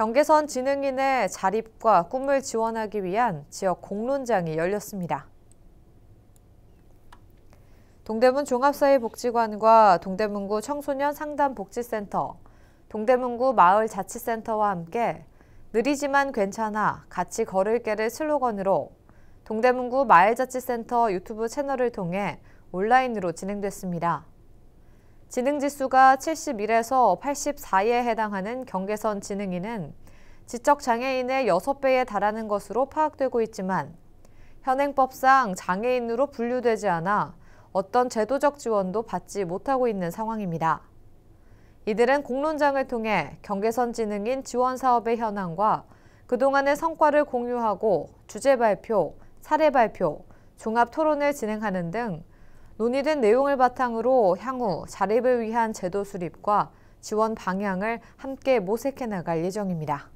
경계선 지능인의 자립과 꿈을 지원하기 위한 지역 공론장이 열렸습니다. 동대문 종합사회복지관과 동대문구 청소년 상담복지센터, 동대문구 마을자치센터와 함께 느리지만 괜찮아 같이 걸을게를 슬로건으로 동대문구 마을자치센터 유튜브 채널을 통해 온라인으로 진행됐습니다. 지능지수가 71에서 84에 해당하는 경계선 지능인은 지적장애인의 6배에 달하는 것으로 파악되고 있지만 현행법상 장애인으로 분류되지 않아 어떤 제도적 지원도 받지 못하고 있는 상황입니다. 이들은 공론장을 통해 경계선 지능인 지원 사업의 현황과 그동안의 성과를 공유하고 주제 발표, 사례 발표, 종합 토론을 진행하는 등 논의된 내용을 바탕으로 향후 자립을 위한 제도 수립과 지원 방향을 함께 모색해 나갈 예정입니다.